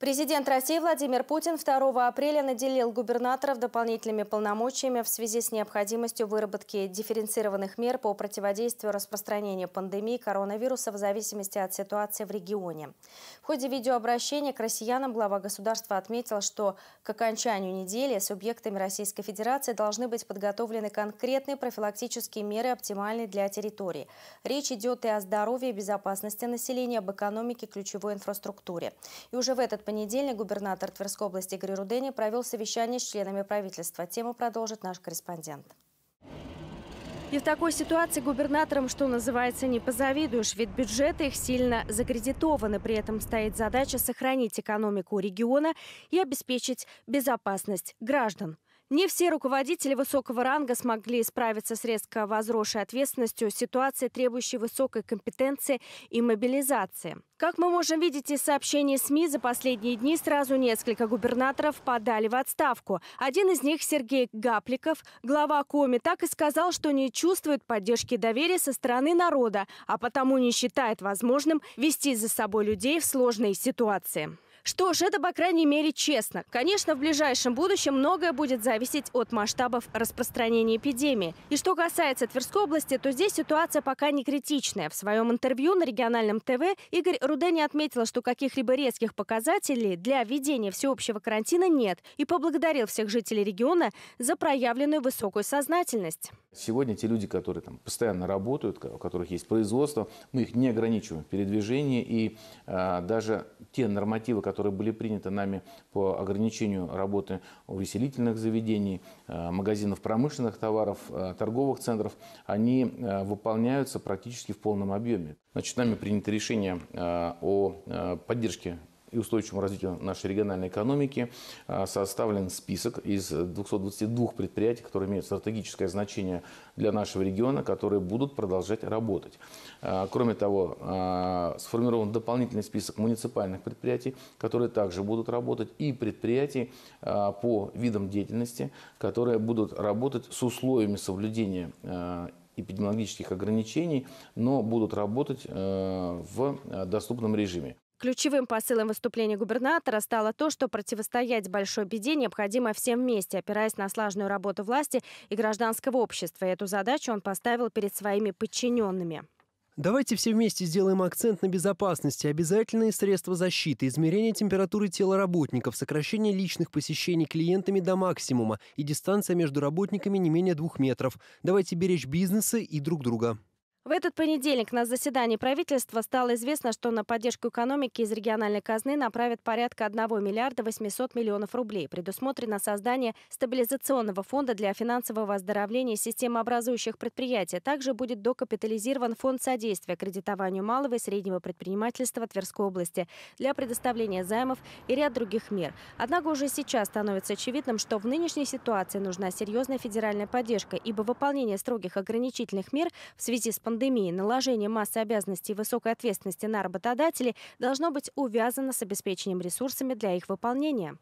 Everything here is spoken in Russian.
Президент России Владимир Путин 2 апреля наделил губернаторов дополнительными полномочиями в связи с необходимостью выработки дифференцированных мер по противодействию распространению пандемии коронавируса в зависимости от ситуации в регионе. В ходе видеообращения к россиянам глава государства отметил, что к окончанию недели субъектами Российской Федерации должны быть подготовлены конкретные профилактические меры, оптимальные для территории. Речь идет и о здоровье и безопасности населения, об экономике, ключевой инфраструктуре. И уже в этот понедельник губернатор Тверской области Игорь Рудени провел совещание с членами правительства. Тему продолжит наш корреспондент. И в такой ситуации губернаторам, что называется, не позавидуешь, ведь бюджеты их сильно закредитованы. При этом стоит задача сохранить экономику региона и обеспечить безопасность граждан. Не все руководители высокого ранга смогли справиться с резко возросшей ответственностью ситуации, требующей высокой компетенции и мобилизации. Как мы можем видеть из сообщений СМИ, за последние дни сразу несколько губернаторов подали в отставку. Один из них, Сергей Гапликов, глава КОМИ, так и сказал, что не чувствует поддержки и доверия со стороны народа, а потому не считает возможным вести за собой людей в сложной ситуации. Что ж, это, по крайней мере, честно. Конечно, в ближайшем будущем многое будет зависеть от масштабов распространения эпидемии. И что касается Тверской области, то здесь ситуация пока не критичная. В своем интервью на региональном ТВ Игорь Рудени отметил, что каких-либо резких показателей для введения всеобщего карантина нет и поблагодарил всех жителей региона за проявленную высокую сознательность. Сегодня те люди, которые там постоянно работают, у которых есть производство, мы их не ограничиваем в передвижении. И э, даже те нормативы, которые которые были приняты нами по ограничению работы увеселительных заведений, э, магазинов промышленных товаров, э, торговых центров, они э, выполняются практически в полном объеме. Значит, нами принято решение о поддержке и устойчивому развитию нашей региональной экономики а, составлен список из 222 предприятий, которые имеют стратегическое значение для нашего региона, которые будут продолжать работать. А, кроме того, а, сформирован дополнительный список муниципальных предприятий, которые также будут работать, и предприятий по видам деятельности, которые будут работать с условиями соблюдения эпидемиологических ограничений, но будут работать в доступном режиме. Ключевым посылом выступления губернатора стало то, что противостоять большой беде необходимо всем вместе, опираясь на слаженную работу власти и гражданского общества. И эту задачу он поставил перед своими подчиненными. Давайте все вместе сделаем акцент на безопасности, обязательные средства защиты, измерение температуры тела работников, сокращение личных посещений клиентами до максимума и дистанция между работниками не менее двух метров. Давайте беречь бизнесы и друг друга. В этот понедельник на заседании правительства стало известно, что на поддержку экономики из региональной казны направят порядка 1 миллиарда 800 миллионов рублей. Предусмотрено создание стабилизационного фонда для финансового оздоровления системообразующих предприятий. Также будет докапитализирован фонд содействия кредитованию малого и среднего предпринимательства Тверской области для предоставления займов и ряд других мер. Однако уже сейчас становится очевидным, что в нынешней ситуации нужна серьезная федеральная поддержка, ибо выполнение строгих ограничительных мер в связи с пандемией пандемии наложение массы обязанностей и высокой ответственности на работодателей должно быть увязано с обеспечением ресурсами для их выполнения.